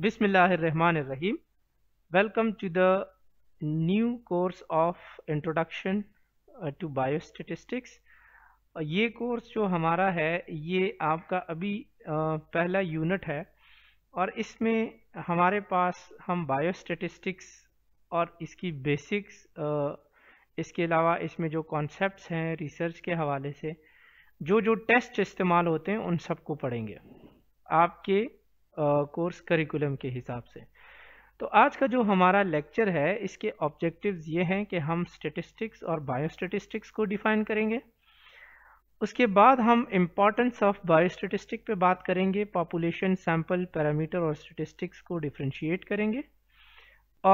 Welcome to the new course of introduction to bio statistics ये कोर्स जो हमारा है ये आपका अभी uh, पहला यूनिट है और इसमें हमारे पास हम स्टेटिस्टिक्स और इसकी बेसिक्स uh, इसके अलावा इसमें जो कॉन्सेप्ट्स हैं रिसर्च के हवाले से जो जो टेस्ट इस्तेमाल होते हैं उन सबको पढ़ेंगे आपके कोर्स करिकुलम के हिसाब से तो आज का जो हमारा लेक्चर है इसके ऑब्जेक्टिव्स ये हैं कि हम स्टेटिस्टिक्स और बायोस्टेटिस्टिक्स को डिफाइन करेंगे उसके बाद हम इम्पॉर्टेंस ऑफ बायोस्टेटिस्टिक पे बात करेंगे पॉपुलेशन सैम्पल पैरामीटर और स्टेटिस्टिक्स को डिफ्रेंशिएट करेंगे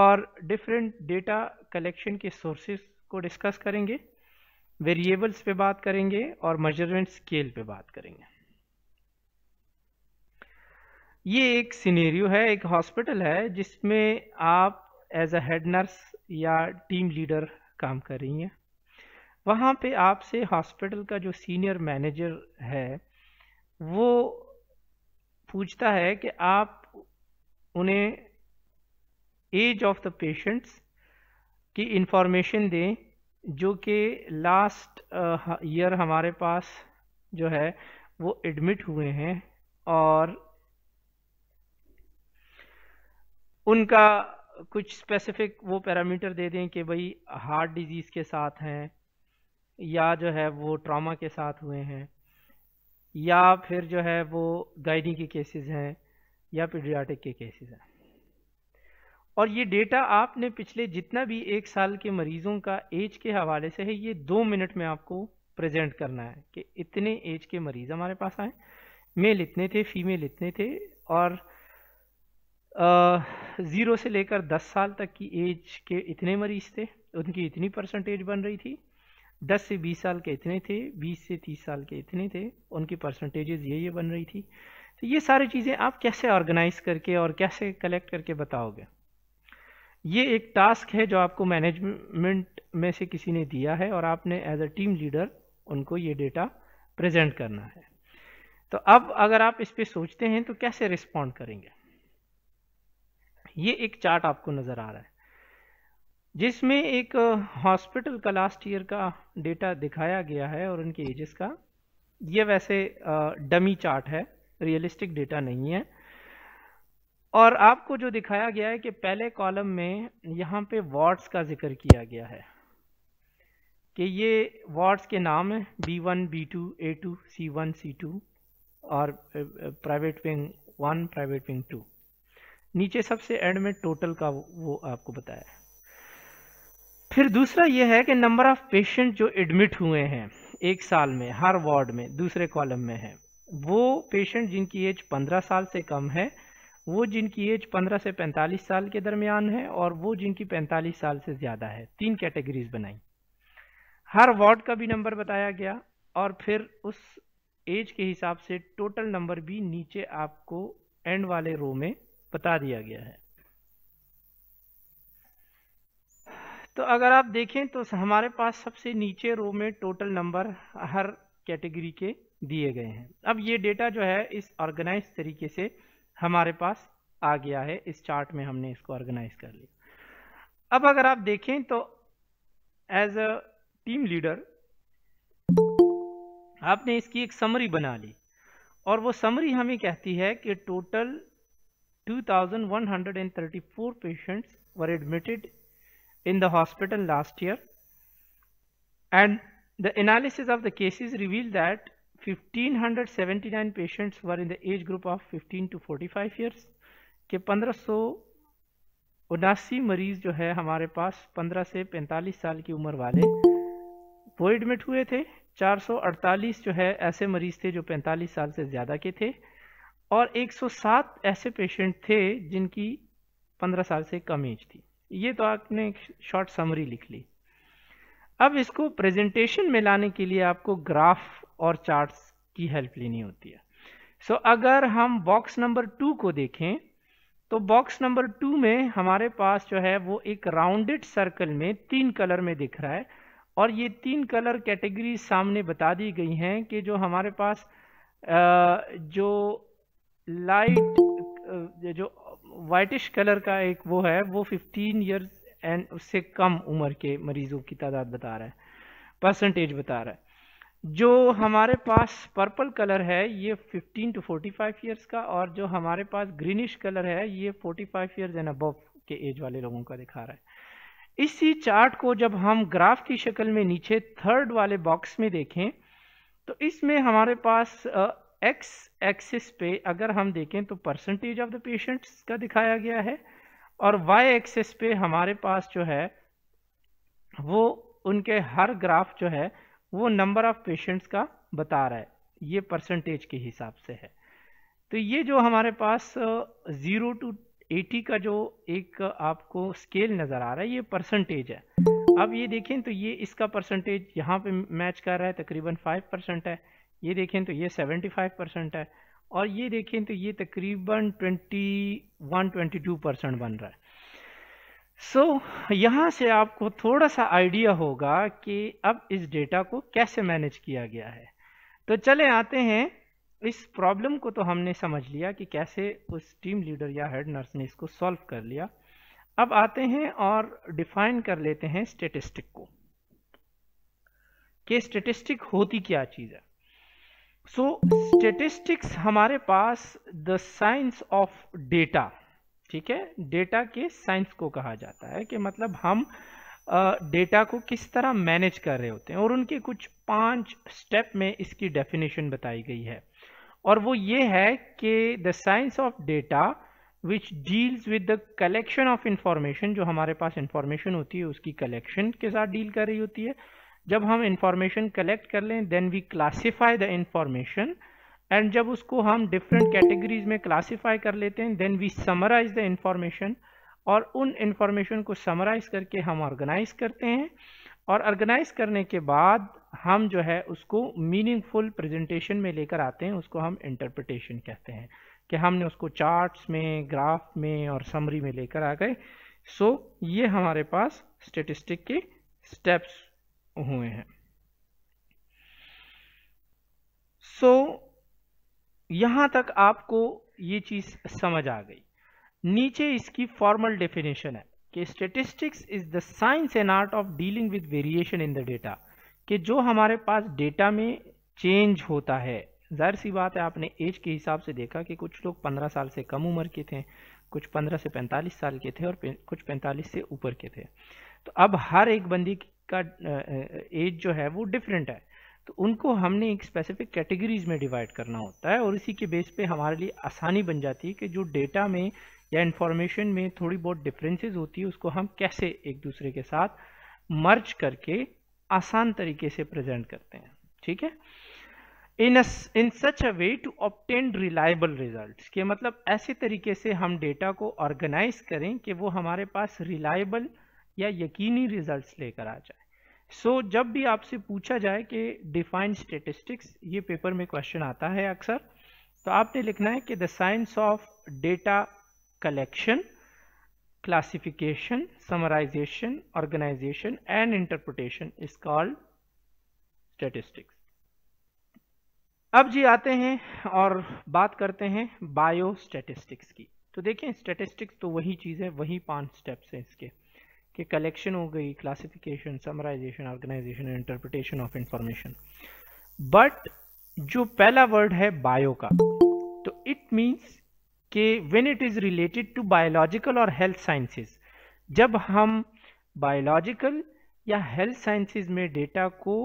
और डिफरेंट डेटा कलेक्शन के सोर्सेस को डिस्कस करेंगे वेरिएबल्स पे बात करेंगे और मेजरमेंट स्केल पे बात करेंगे ये एक सिनेरियो है एक हॉस्पिटल है जिसमें आप एज अ हेड नर्स या टीम लीडर काम कर रही हैं वहाँ पे आपसे हॉस्पिटल का जो सीनियर मैनेजर है वो पूछता है कि आप उन्हें एज ऑफ द पेशेंट्स की इंफॉर्मेशन दें जो कि लास्ट ईयर uh, हमारे पास जो है वो एडमिट हुए हैं और उनका कुछ स्पेसिफिक वो पैरामीटर दे दें कि भाई हार्ट डिजीज़ के साथ हैं या जो है वो ट्रॉमा के साथ हुए हैं या फिर जो है वो गाइडिंग के केसेस हैं या पीडियाटिक के केसेस हैं और ये डेटा आपने पिछले जितना भी एक साल के मरीजों का एज के हवाले से है ये दो मिनट में आपको प्रेजेंट करना है कि इतने एज के मरीज़ हमारे पास आए मेल इतने थे फीमेल इतने थे और ज़ीरो से लेकर दस साल तक की एज के इतने मरीज थे उनकी इतनी परसेंटेज बन रही थी दस से बीस साल के इतने थे बीस से तीस साल के इतने थे उनकी परसेंटेजेज ये ये बन रही थी तो ये सारी चीज़ें आप कैसे ऑर्गेनाइज करके और कैसे कलेक्ट करके बताओगे ये एक टास्क है जो आपको मैनेजमेंट में से किसी ने दिया है और आपने एज अ टीम लीडर उनको ये डेटा प्रेजेंट करना है तो अब अगर आप इस पर सोचते हैं तो कैसे रिस्पॉन्ड करेंगे ये एक चार्ट आपको नज़र आ रहा है जिसमें एक हॉस्पिटल का लास्ट ईयर का डेटा दिखाया गया है और उनके एजेस का ये वैसे डमी चार्ट है रियलिस्टिक डेटा नहीं है और आपको जो दिखाया गया है कि पहले कॉलम में यहाँ पे वार्ड्स का जिक्र किया गया है कि ये वार्ड्स के नाम हैं B one B two A two C one C two और private wing one private wing two नीचे सबसे एंड में टोटल का वो आपको बताया फिर दूसरा ये है कि नंबर ऑफ पेशेंट जो एडमिट हुए हैं एक साल में हर वार्ड में दूसरे कॉलम में है वो पेशेंट जिनकी एज 15 साल से कम है वो जिनकी एज 15 से 45 साल के दरमियान है और वो जिनकी 45 साल से ज़्यादा है तीन कैटेगरीज बनाई हर वार्ड का भी नंबर बताया गया और फिर उस एज के हिसाब से टोटल नंबर भी नीचे आपको एंड वाले रो में बता दिया गया है तो अगर आप देखें तो हमारे पास सबसे नीचे रो में टोटल नंबर हर कैटेगरी के दिए गए हैं अब ये डेटा जो है इस ऑर्गेनाइज तरीके से हमारे पास आ गया है इस चार्ट में हमने इसको ऑर्गेनाइज कर लिया अब अगर आप देखें तो एज अ टीम लीडर आपने इसकी एक समरी बना ली और वो समरी हमें कहती है कि total 2,134 patients were admitted in the hospital last year and the analysis of the cases revealed that 1579 patients were in the age group of 15 to 45 years के पंद्रह मरीज जो है हमारे पास 15 से 45 साल की उम्र वाले वो एडमिट हुए थे 448 जो है ऐसे मरीज थे जो 45 साल से ज़्यादा के थे और 107 ऐसे पेशेंट थे जिनकी 15 साल से कम एज थी ये तो आपने एक शॉर्ट समरी लिख ली अब इसको प्रेजेंटेशन में लाने के लिए आपको ग्राफ और चार्ट्स की हेल्प लेनी होती है सो so, अगर हम बॉक्स नंबर टू को देखें तो बॉक्स नंबर टू में हमारे पास जो है वो एक राउंडेड सर्कल में तीन कलर में दिख रहा है और ये तीन कलर कैटेगरी सामने बता दी गई हैं कि जो हमारे पास जो लाइट जो वाइटिश कलर का एक वो है वो 15 इयर्स एंड उससे कम उम्र के मरीज़ों की तादाद बता रहा है परसेंटेज बता रहा है जो हमारे पास पर्पल कलर है ये 15 टू 45 इयर्स का और जो हमारे पास ग्रीनिश कलर है ये 45 इयर्स एंड अबव के एज वाले लोगों का दिखा रहा है इसी चार्ट को जब हम ग्राफ की शक्ल में नीचे थर्ड वाले बॉक्स में देखें तो इसमें हमारे पास एक्स एक्सिस पे अगर हम देखें तो परसेंटेज ऑफ द पेशेंट्स का दिखाया गया है और वाई एक्सिस पे हमारे पास जो है वो उनके हर ग्राफ जो है वो नंबर ऑफ पेशेंट्स का बता रहा है ये परसेंटेज के हिसाब से है तो ये जो हमारे पास ज़ीरो टू एटी का जो एक आपको स्केल नज़र आ रहा है ये परसेंटेज है अब ये देखें तो ये इसका परसेंटेज यहाँ पे मैच कर रहा है तकरीबन फाइव परसेंट है ये देखें तो ये 75 परसेंट है और ये देखें तो ये तकरीबन 21 22 परसेंट बन रहा है सो so, यहाँ से आपको थोड़ा सा आइडिया होगा कि अब इस डेटा को कैसे मैनेज किया गया है तो चले आते हैं इस प्रॉब्लम को तो हमने समझ लिया कि कैसे उस टीम लीडर या हेड नर्स ने इसको सॉल्व कर लिया अब आते हैं और डिफाइन कर लेते हैं स्टेटिस्टिक को कि स्टेटिस्टिक होती क्या चीज़ है सो स्टेटिस्टिक्स हमारे पास द साइंस ऑफ डेटा ठीक है डेटा के साइंस को कहा जाता है कि मतलब हम डेटा uh, को किस तरह मैनेज कर रहे होते हैं और उनके कुछ पांच स्टेप में इसकी डेफिनेशन बताई गई है और वो ये है कि the science of data which deals with the collection of information जो हमारे पास इंफॉर्मेशन होती है उसकी कलेक्शन के साथ डील कर रही होती है जब हम इंफॉर्मेशन कलेक्ट कर लें then we classify the information and जब उसको हम डिफरेंट कैटेगरीज में क्लासीफाई कर लेते हैं then we summarise the information और उन इंफॉर्मेशन को समराइज करके हम ऑर्गेनाइज करते हैं और ऑर्गेनाइज करने के बाद हम जो है उसको मीनिंगफुल प्रेजेंटेशन में लेकर आते हैं उसको हम इंटरप्रिटेशन कहते हैं कि हमने उसको चार्ट्स में ग्राफ में और समरी में लेकर आ गए सो so, ये हमारे पास स्टेटिस्टिक के स्टेप्स हुए हैं सो so, यहां तक आपको ये चीज समझ आ गई नीचे इसकी फॉर्मल डेफिनेशन है कि statistics is the science and art of dealing with variation in the data कि जो हमारे पास डेटा में चेंज होता है जाहिर सी बात है आपने एज के हिसाब से देखा कि कुछ लोग 15 साल से कम उम्र के थे कुछ 15 से 45 साल के थे और कुछ 45 से ऊपर के थे तो अब हर एक बंदी का एज जो है वो डिफरेंट है तो उनको हमने एक स्पेसिफिक कैटेगरीज में डिवाइड करना होता है और इसी के बेस पे हमारे लिए आसानी बन जाती है कि जो डेटा में या इन्फॉर्मेशन में थोड़ी बहुत डिफरेंसेस होती है उसको हम कैसे एक दूसरे के साथ मर्ज करके आसान तरीके से प्रेजेंट करते हैं ठीक है in in such a way to obtain reliable result के मतलब ऐसे तरीके से हम डेटा को ऑर्गेनाइज करें कि वो हमारे पास रिलायबल या यकीनी रिजल्ट्स लेकर आ जाए सो so, जब भी आपसे पूछा जाए कि डिफाइन स्टेटिस्टिक्स ये पेपर में क्वेश्चन आता है अक्सर तो आपने लिखना है कि the science of data collection classification summarisation organisation and interpretation is called statistics अब जी आते हैं और बात करते हैं बायो स्टेटिस्टिक्स की तो देखें स्टेटिस्टिक्स तो वही चीज़ है वही पांच स्टेप्स हैं इसके कि कलेक्शन हो गई classification summarisation organisation interpretation of information but जो पहला वर्ड है बायो का तो इट मीन्स कि when it is related to biological और हेल्थ साइंसेज जब हम बायोलॉजिकल या हेल्थ साइंसेज में डेटा को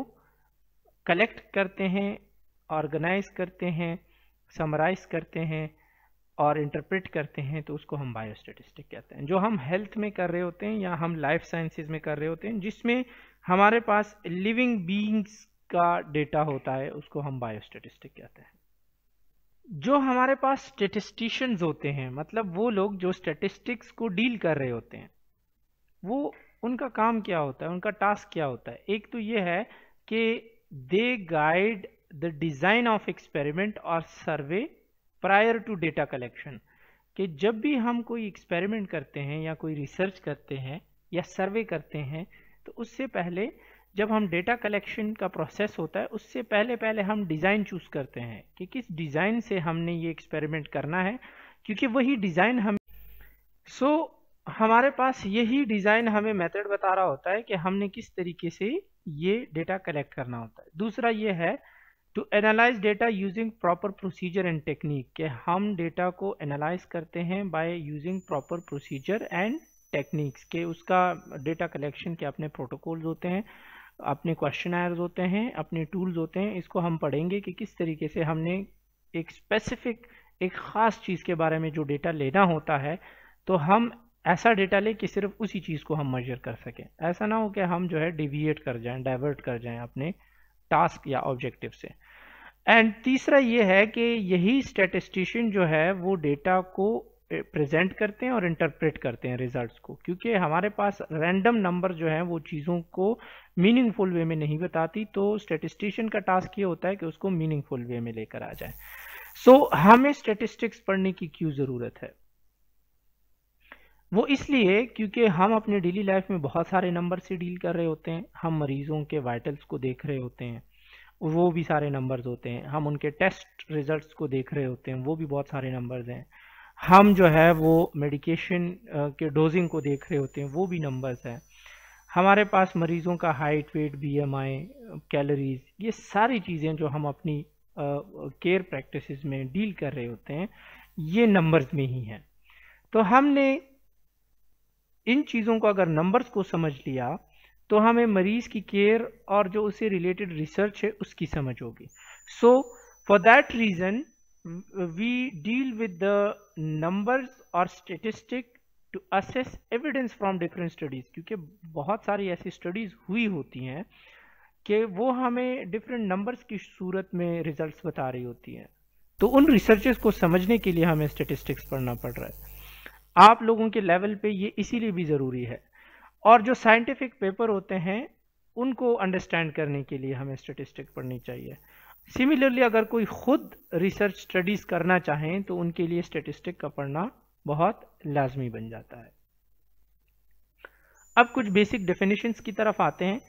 कलेक्ट करते हैं ऑर्गेनाइज करते हैं समराइज करते हैं और इंटरप्रेट करते हैं तो उसको हम बायोस्टेटिस्टिक कहते हैं जो हम हेल्थ में कर रहे होते हैं या हम लाइफ साइंसेज में कर रहे होते हैं जिसमें हमारे पास लिविंग बींग्स का डेटा होता है उसको हम बायोस्टेटिस्टिक कहते हैं जो हमारे पास स्टेटिस्टिशियंस होते हैं मतलब वो लोग जो स्टेटिस्टिक्स को डील कर रहे होते हैं वो उनका काम क्या होता है उनका टास्क क्या होता है एक तो ये है कि they guide the design of experiment और survey prior to data collection कि जब भी हम कोई एक्सपेरिमेंट करते हैं या कोई रिसर्च करते हैं या सर्वे करते हैं तो उससे पहले जब हम डेटा कलेक्शन का प्रोसेस होता है उससे पहले पहले हम डिज़ाइन चूज़ करते हैं कि किस डिज़ाइन से हमने ये एक्सपेरिमेंट करना है क्योंकि वही डिज़ाइन हम सो so, हमारे पास यही डिज़ाइन हमें मेथड बता रहा होता है कि हमने किस तरीके से ये डेटा कलेक्ट करना होता है दूसरा ये है to analyse data using proper procedure and technique के हम डेटा को एनालाइज करते हैं by using proper procedure and techniques के उसका डेटा कलेक्शन के अपने प्रोटोकॉल्स होते हैं अपने क्वेश्चन आयर्स होते हैं अपने टूल्स होते हैं इसको हम पढ़ेंगे कि किस तरीके से हमने एक स्पेसिफिक एक ख़ास चीज़ के बारे में जो डेटा लेना होता है तो हम ऐसा डेटा लें कि सिर्फ उसी चीज़ को हम मेजर कर सकें ऐसा ना हो कि हम जो है डिविएट कर जाएं डाइवर्ट कर जाएं अपने टास्क या ऑब्जेक्टिव से एंड तीसरा ये है कि यही स्टेटिस्टिशियन जो है वो डेटा को प्रेजेंट करते हैं और इंटरप्रेट करते हैं रिजल्ट्स को क्योंकि हमारे पास रैंडम नंबर जो है वो चीज़ों को मीनिंगफुल वे में नहीं बताती तो स्टेटिस्टिशियन का टास्क ये होता है कि उसको मीनिंगफुल वे में लेकर आ जाए सो so, हमें स्टेटिस्टिक्स पढ़ने की क्यों ज़रूरत है वो इसलिए क्योंकि हम अपने डेली लाइफ में बहुत सारे नंबर से डील कर रहे होते हैं हम मरीज़ों के वाइटल्स को देख रहे होते हैं वो भी सारे नंबर्स होते हैं हम उनके टेस्ट रिजल्ट्स को देख रहे होते हैं वो भी बहुत सारे नंबर्स हैं हम जो है वो मेडिकेशन के डोजिंग को देख रहे होते हैं वो भी नंबर्स हैं हमारे पास मरीज़ों का हाइट वेट आई कैलोरीज ये सारी चीज़ें जो हम अपनी केयर प्रैक्टिस में डील कर रहे होते हैं ये नंबर्स में ही हैं तो हमने इन चीज़ों को अगर नंबर्स को समझ लिया तो हमें मरीज की केयर और जो उससे रिलेटेड रिसर्च है उसकी समझ होगी so for that reason we deal with the numbers और statistic to assess evidence from different studies क्योंकि बहुत सारी ऐसी स्टडीज़ हुई होती हैं कि वो हमें डिफरेंट नंबर्स की सूरत में रिजल्ट्स बता रही होती हैं तो उन रिसर्चेस को समझने के लिए हमें स्टेटिस्टिक्स पढ़ना पड़ रहा है आप लोगों के लेवल पे ये इसीलिए भी ज़रूरी है और जो साइंटिफिक पेपर होते हैं उनको अंडरस्टैंड करने के लिए हमें स्टेटिस्टिक पढ़नी चाहिए सिमिलरली अगर कोई ख़ुद रिसर्च स्टडीज़ करना चाहें तो उनके लिए स्टेटिस्टिक का पढ़ना बहुत लाजमी बन जाता है अब कुछ बेसिक डेफिनेशंस की तरफ आते हैं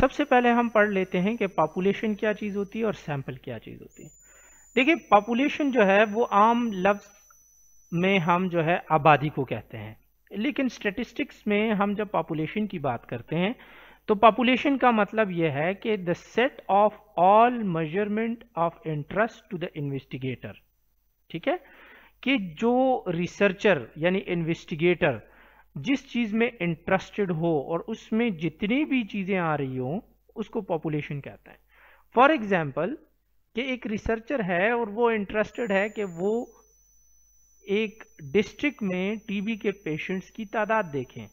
सबसे पहले हम पढ़ लेते हैं कि पॉपुलेशन क्या चीज़ होती है और सैंपल क्या चीज़ होती है देखिए पॉपुलेशन जो है वो आम लफ्ज़ में हम जो है आबादी को कहते हैं लेकिन स्टेटिस्टिक्स में हम जब पॉपुलेशन की बात करते हैं तो पॉपुलेशन का मतलब यह है कि the set of all measurement of interest to the investigator ठीक है कि जो रिसर्चर यानी इन्वेस्टिगेटर जिस चीज़ में इंटरेस्टेड हो और उसमें जितनी भी चीज़ें आ रही हों उसको पॉपुलेशन कहते हैं फॉर एग्ज़ाम्पल कि एक रिसर्चर है और वो इंटरेस्टेड है कि वो एक डिस्ट्रिक्ट में टीबी के पेशेंट्स की तादाद देखें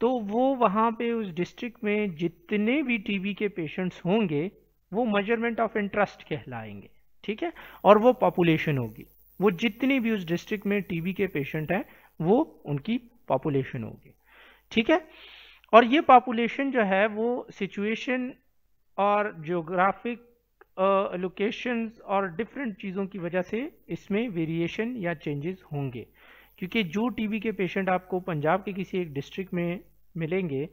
तो वो वहाँ पे उस डिस्ट्रिक्ट में जितने भी टीबी के पेशेंट्स होंगे वो मेजरमेंट ऑफ इंटरेस्ट कहलाएंगे ठीक है और वो पॉपुलेशन होगी वो जितनी भी उस डिस्ट्रिक्ट में टीबी के पेशेंट हैं वो उनकी पॉपुलेशन होगी ठीक है और ये पॉपुलेशन जो है वो सिचुएशन और जोग्राफिक लोकेशंस और डिफरेंट चीज़ों की वजह से इसमें वेरिएशन या चेंजेस होंगे क्योंकि जो टीबी के पेशेंट आपको पंजाब के किसी एक डिस्ट्रिक्ट में मिलेंगे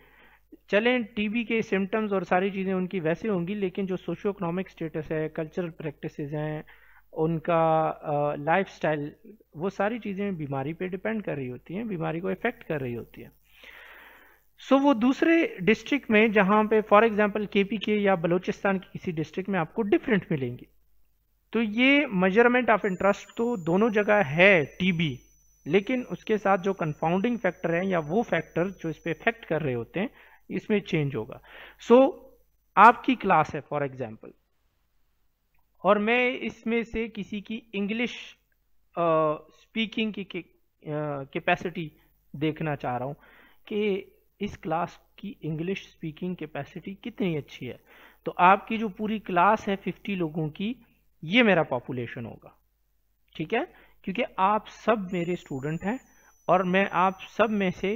चलें टीबी के सिम्टम्स और सारी चीज़ें उनकी वैसे होंगी लेकिन जो सोशो इकोनॉमिक स्टेटस है कल्चरल प्रैक्टिस हैं उनका लाइफ uh, वो सारी चीज़ें बीमारी पर डिपेंड कर रही होती हैं बीमारी को इफ़ेक्ट कर रही होती हैं सो so, वो दूसरे डिस्ट्रिक्ट में जहाँ पे फॉर एग्जांपल केपी के या बलूचिस्तान की किसी डिस्ट्रिक्ट में आपको डिफरेंट मिलेंगे तो ये मेजरमेंट ऑफ इंटरेस्ट तो दोनों जगह है टीबी लेकिन उसके साथ जो कंफाउंडिंग फैक्टर है या वो फैक्टर जो इस पर इफेक्ट कर रहे होते हैं इसमें चेंज होगा सो so, आपकी क्लास है फॉर एग्जाम्पल और मैं इसमें से किसी की इंग्लिश स्पीकिंग uh, की कैपेसिटी uh, देखना चाह रहा हूँ कि इस क्लास की इंग्लिश स्पीकिंग कैपेसिटी कितनी अच्छी है तो आपकी जो पूरी क्लास है 50 लोगों की ये मेरा पॉपुलेशन होगा ठीक है क्योंकि आप सब मेरे स्टूडेंट हैं और मैं आप सब में से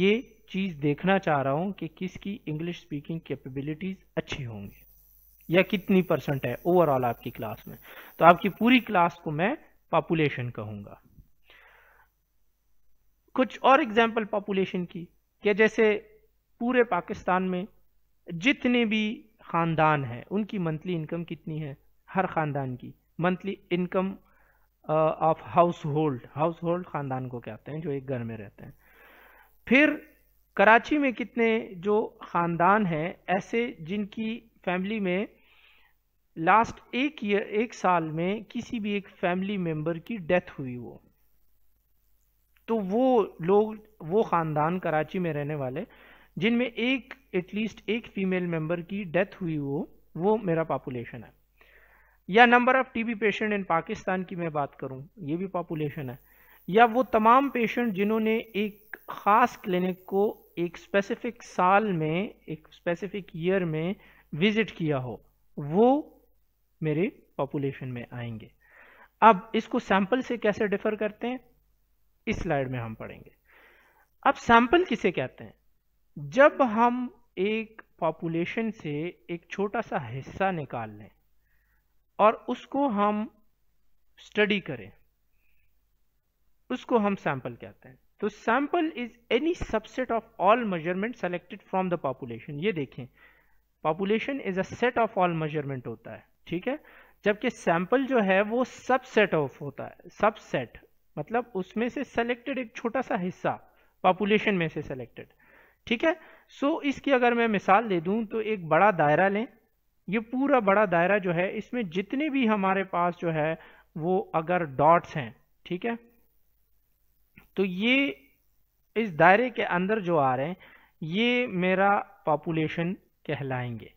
ये चीज़ देखना चाह रहा हूँ कि किसकी इंग्लिश स्पीकिंग कैपेबिलिटीज़ अच्छी होंगी या कितनी परसेंट है ओवरऑल आपकी क्लास में तो आपकी पूरी क्लास को मैं पॉपुलेशन कहूँगा कुछ और एग्जाम्पल पॉपुलेशन की कि जैसे पूरे पाकिस्तान में जितने भी ख़ानदान हैं उनकी मंथली इनकम कितनी है हर ख़ानदान की monthly income of household household ख़ानदान को कहते हैं जो एक घर में रहते हैं फिर कराची में कितने जो ख़ानदान हैं ऐसे जिनकी फैमिली में लास्ट एक ईयर एक साल में किसी भी एक फैमिली मेम्बर की डेथ हुई हो तो वो लोग वो ख़ानदान कराची में रहने वाले जिनमें एक एटलीस्ट एक फ़ीमेल मेंबर की डेथ हुई हो वो मेरा पॉपुलेशन है या number of TB patient in Pakistan की मैं बात करूं ये भी पॉपुलेशन है या वो तमाम पेशेंट जिन्होंने एक ख़ास क्लिनिक को एक स्पेसिफिक साल में एक स्पेसिफिक ईयर में विज़िट किया हो वो मेरे पॉपुलेशन में आएंगे अब इसको सैंपल से कैसे डिफ़र करते हैं इस स्लाइड में हम पढ़ेंगे अब सैंपल किसे कहते हैं जब हम एक पॉपुलेशन से एक छोटा सा हिस्सा निकाल लें और उसको हम स्टडी करें उसको हम सैंपल कहते हैं तो sample is any subset of all measurement selected from the population ये देखें population is a set of all measurement होता है ठीक है जबकि सैंपल जो है वो सबसेट ऑफ होता है सबसेट मतलब उसमें से सेलेक्टेड एक छोटा सा हिस्सा पॉपुलेशन में से सेलेक्टेड ठीक है सो so, इसकी अगर मैं मिसाल दे दूं तो एक बड़ा दायरा लें ये पूरा बड़ा दायरा जो है इसमें जितने भी हमारे पास जो है वो अगर डॉट्स हैं ठीक है तो ये इस दायरे के अंदर जो आ रहे हैं ये मेरा पॉपुलेशन कहलाएंगे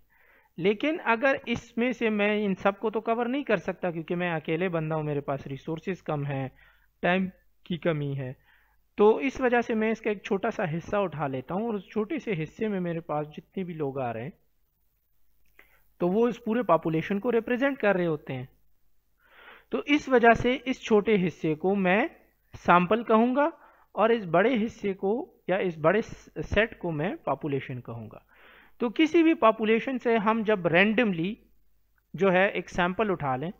लेकिन अगर इसमें से मैं इन सबको तो कवर नहीं कर सकता क्योंकि मैं अकेले बंदा हूँ मेरे पास रिसोर्सेज कम हैं टाइम की कमी है तो इस वजह से मैं इसका एक छोटा सा हिस्सा उठा लेता हूँ और उस छोटे से हिस्से में मेरे पास जितने भी लोग आ रहे हैं तो वो इस पूरे पॉपुलेशन को रिप्रेजेंट कर रहे होते हैं तो इस वजह से इस छोटे हिस्से को मैं सैम्पल कहूँगा और इस बड़े हिस्से को या इस बड़े सेट को मैं पॉपुलेशन कहूँगा तो किसी भी पॉपुलेशन से हम जब रेंडमली जो है एक सैंपल उठा लें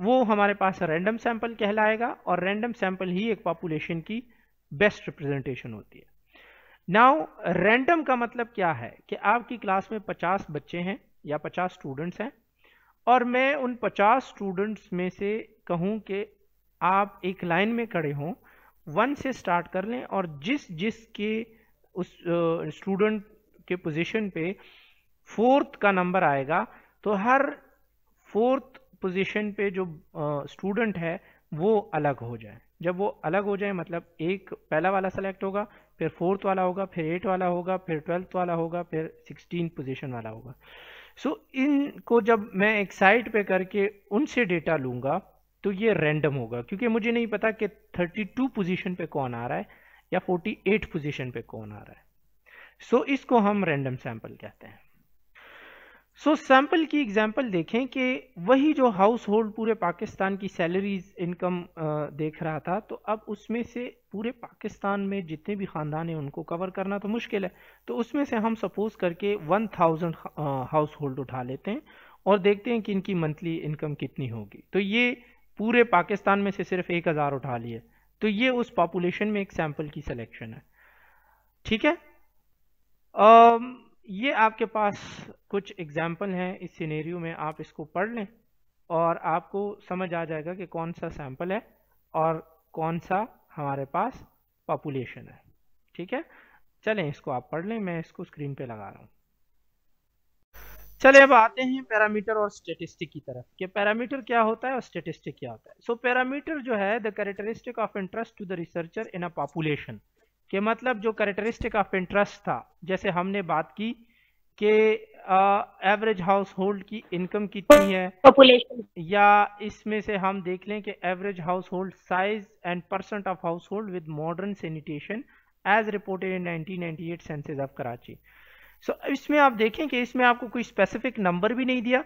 वो हमारे पास रैंडम सैंपल कहलाएगा और रैंडम सैंपल ही एक पॉपुलेशन की बेस्ट रिप्रेजेंटेशन होती है नाउ रैंडम का मतलब क्या है कि आपकी क्लास में 50 बच्चे हैं या 50 स्टूडेंट्स हैं और मैं उन 50 स्टूडेंट्स में से कहूं कि आप एक लाइन में खड़े हों वन से स्टार्ट कर लें और जिस जिस के उस स्टूडेंट के पोजीशन पे फोर्थ का नंबर आएगा तो हर फोर्थ पोजीशन पे जो स्टूडेंट है वो अलग हो जाए जब वो अलग हो जाए मतलब एक पहला वाला सेलेक्ट होगा फिर फोर्थ वाला होगा फिर एट वाला होगा फिर ट्वेल्थ वाला होगा फिर सिक्सटीन पोजीशन वाला होगा सो so, इनको जब मैं एक साइट पे करके उनसे डेटा लूँगा तो ये रैंडम होगा क्योंकि मुझे नहीं पता कि 32 पोजीशन पे कौन आ रहा है या 48 पोजीशन पे कौन आ रहा है सो so, इसको हम रैंडम सैंपल कहते हैं सो so, सैम्पल की एग्जांपल देखें कि वही जो हाउस होल्ड पूरे पाकिस्तान की सैलरीज इनकम देख रहा था तो अब उसमें से पूरे पाकिस्तान में जितने भी ख़ानदान हैं उनको कवर करना तो मुश्किल है तो उसमें से हम सपोज़ करके वन थाउजेंड हाउस होल्ड उठा लेते हैं और देखते हैं कि इनकी मंथली इनकम कितनी होगी तो ये पूरे पाकिस्तान में से सिर्फ एक हज़ार उठा लिए तो ये उस पॉपुलेशन में एक सैम्पल की सलेक्शन है ठीक है आ, ये आपके पास कुछ एग्जाम्पल हैं इस सिनेरियो में आप इसको पढ़ लें और आपको समझ आ जाएगा कि कौन सा सैम्पल है और कौन सा हमारे पास पॉपुलेशन है ठीक है चलें इसको आप पढ़ लें मैं इसको स्क्रीन पे लगा रहा हूँ चले अब आते हैं पैरामीटर और स्टेटिस्टिक की तरफ कि पैरामीटर क्या होता है और स्टेटिस्टिक क्या होता है सो so, पैरामीटर जो है the characteristic of interest to the researcher in a population कि मतलब जो करेक्टरिस्टिक ऑफ इंटरेस्ट था जैसे हमने बात की कि एवरेज हाउस होल्ड की इनकम कितनी है पॉपुलेशन या इसमें से हम देख लें कि average household size and percent of household with modern sanitation as reported in 1998 census of Karachi so इसमें आप देखें कि इसमें आपको कोई स्पेसिफिक नंबर भी नहीं दिया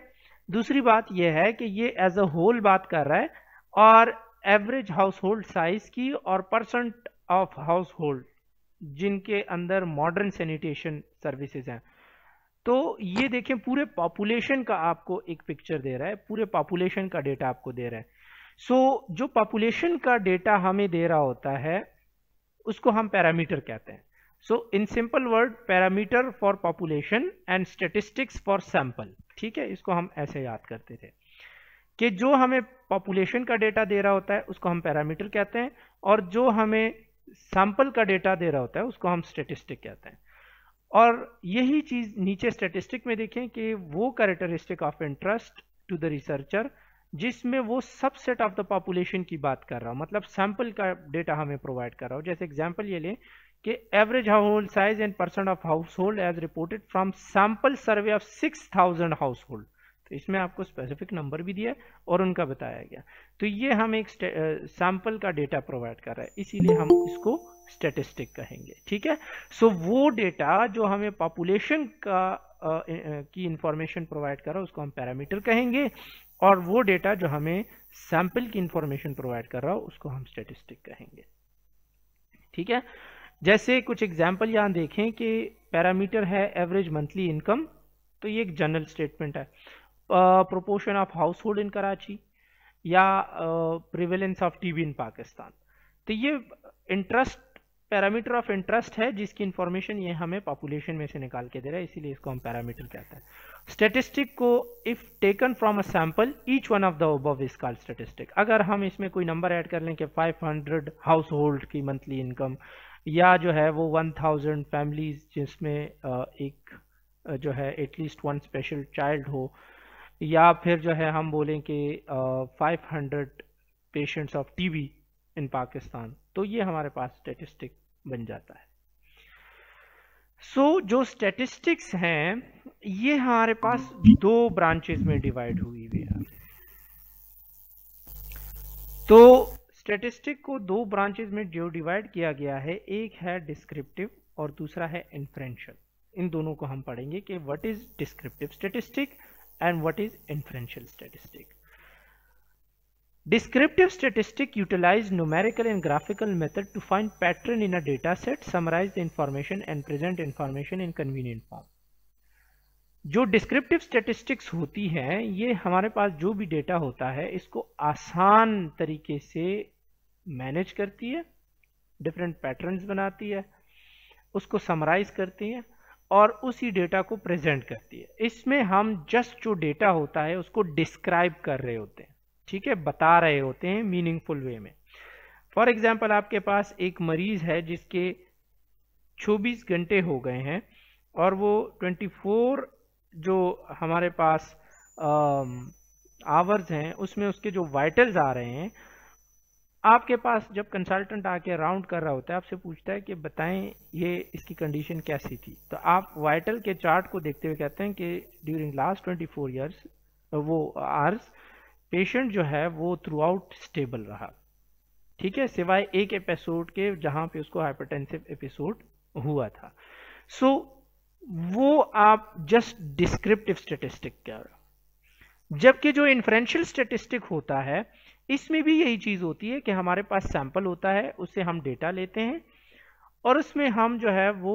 दूसरी बात यह है कि ये एज अ होल बात कर रहा है और एवरेज हाउस होल्ड साइज की और परसेंट ऑफ हाउस होल्ड जिनके अंदर मॉडर्न सैनिटेशन सर्विसेज हैं तो ये देखें पूरे पॉपुलेशन का आपको एक पिक्चर दे रहा है पूरे पॉपुलेशन का डेटा आपको दे रहा है सो so, जो पॉपुलेशन का डेटा हमें दे रहा होता है उसको हम पैरामीटर कहते हैं so in simple word parameter for population and statistics for sample ठीक है इसको हम ऐसे याद करते थे कि जो हमें पॉपुलेशन का डेटा दे रहा होता है उसको हम पैरामीटर कहते हैं और जो हमें सैंपल का डेटा दे रहा होता है उसको हम स्टेटिस्टिक कहते हैं और यही चीज नीचे स्टेटिस्टिक में देखें कि वो characteristic of interest to the researcher जिसमें वो सबसेट ऑफ द पॉपुलेशन की बात कर रहा हूँ मतलब सैंपल का डेटा हमें प्रोवाइड कर रहा हूँ जैसे एग्जाम्पल ये लें कि average household size and percent of household as reported from sample survey of six thousand household तो इसमें आपको स्पेसिफिक नंबर भी दिया और उनका बताया गया तो ये हम एक सैंपल का डेटा प्रोवाइड कर रहा है इसीलिए हम इसको स्टेटिस्टिक कहेंगे ठीक है सो so, वो डेटा जो हमें पॉपुलेशन का की इंफॉर्मेशन प्रोवाइड कर रहा है उसको हम पैरामीटर कहेंगे और वो डेटा जो हमें सैंपल की इंफॉर्मेशन प्रोवाइड कर रहा हो उसको हम स्टेटिस्टिक कहेंगे ठीक है जैसे कुछ एग्जाम्पल यहां देखें कि पैरामीटर है एवरेज मंथली इनकम तो ये एक जनरल स्टेटमेंट है of household in Karachi या prevalence of TB in Pakistan तो ये इंटरेस्ट पैरामीटर ऑफ इंटरेस्ट है जिसकी इंफॉर्मेशन ये हमें पॉपुलेशन में से निकाल के दे रहा है इसीलिए इसको हम पैरामीटर कहते हैं स्टेटिस्टिक को if taken from a sample each one of the above is called statistic अगर हम इसमें कोई नंबर ऐड कर लें कि 500 हाउस होल्ड की मंथली इनकम या जो है वो 1000 फैमिलीज जिसमें एक जो है एटलीस्ट वन स्पेशल चाइल्ड हो या फिर जो है हम बोलें कि five hundred patients of TB in Pakistan तो ये हमारे पास स्टेटिस्टिक बन जाता है सो so, जो स्टेटिस्टिक्स हैं ये हमारे पास दो ब्रांचेस में डिवाइड हुई हुई है तो स्टेटिस्टिक को दो ब्रांचेस में जो डिवाइड किया गया है एक है डिस्क्रिप्टिव और दूसरा है इन्फ्रेंशियल इन दोनों को हम पढ़ेंगे कि what is descriptive statistic and what is inferential statistic. Descriptive statistic utilize numerical and graphical method to find pattern in a data set, summarize the information and present information in convenient form. जो descriptive statistics होती हैं ये हमारे पास जो भी data होता है इसको आसान तरीके से मैनेज करती है डिफरेंट पैटर्न्स बनाती है उसको समराइज करती है और उसी डेटा को प्रेजेंट करती है इसमें हम जस्ट जो डेटा होता है उसको डिस्क्राइब कर रहे होते हैं ठीक है बता रहे होते हैं मीनिंगफुल वे में फॉर एग्जाम्पल आपके पास एक मरीज है जिसके 24 घंटे हो गए हैं और वो 24 जो हमारे पास आवर्स हैं उसमें उसके जो वाइटल्स आ रहे हैं आपके पास जब कंसल्टेंट आके राउंड कर रहा होता है आपसे पूछता है कि बताएं ये इसकी कंडीशन कैसी थी तो आप वाइटल के चार्ट को देखते हुए कहते हैं कि ड्यूरिंग लास्ट 24 फोर ईयर्स वो आर्स पेशेंट जो है वो थ्रू आउट स्टेबल रहा ठीक है सिवाय एक एपिसोड के जहां पे उसको हाइपरटेंसिव एपिसोड हुआ था सो so, वो आप जस्ट डिस्क्रिप्टिव स्टेटिस्टिक कह रहे जबकि जो इन्फ्रेंशियल स्टेटिस्टिक होता है इसमें भी यही चीज़ होती है कि हमारे पास सैंपल होता है उससे हम डेटा लेते हैं और उसमें हम जो है वो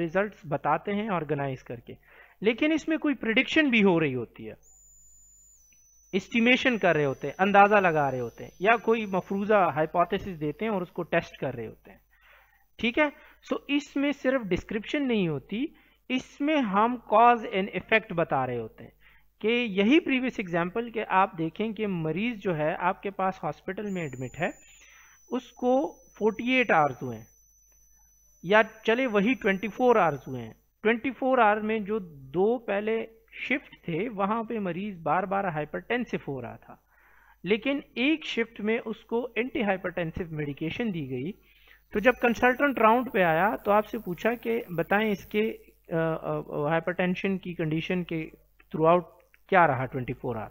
रिजल्ट्स बताते हैं ऑर्गेनाइज करके लेकिन इसमें कोई प्रिडिक्शन भी हो रही होती है इस्टीमेशन कर रहे होते हैं अंदाज़ा लगा रहे होते हैं या कोई मफरूज़ा हाइपोथेसिस देते हैं और उसको टेस्ट कर रहे होते हैं ठीक है सो so, इसमें सिर्फ डिस्क्रिप्शन नहीं होती इसमें हम कॉज एंड इफेक्ट बता रहे होते हैं कि यही प्रीवियस एग्जाम्पल के आप देखें कि मरीज़ जो है आपके पास हॉस्पिटल में एडमिट है उसको 48 एट आवर्स हुए हैं या चले वही 24 फोर आवर्स हुए हैं 24 फोर आवर में जो दो पहले शिफ्ट थे वहाँ पे मरीज़ बार बार हाइपरटेंसिव हो रहा था लेकिन एक शिफ्ट में उसको एंटी हाइपरटेंसिव मेडिकेशन दी गई तो जब कंसल्टेंट राउंड पे आया तो आपसे पूछा कि बताएं इसके हाइपरटेंशन की कंडीशन के थ्रू आउट क्या रहा 24 आवर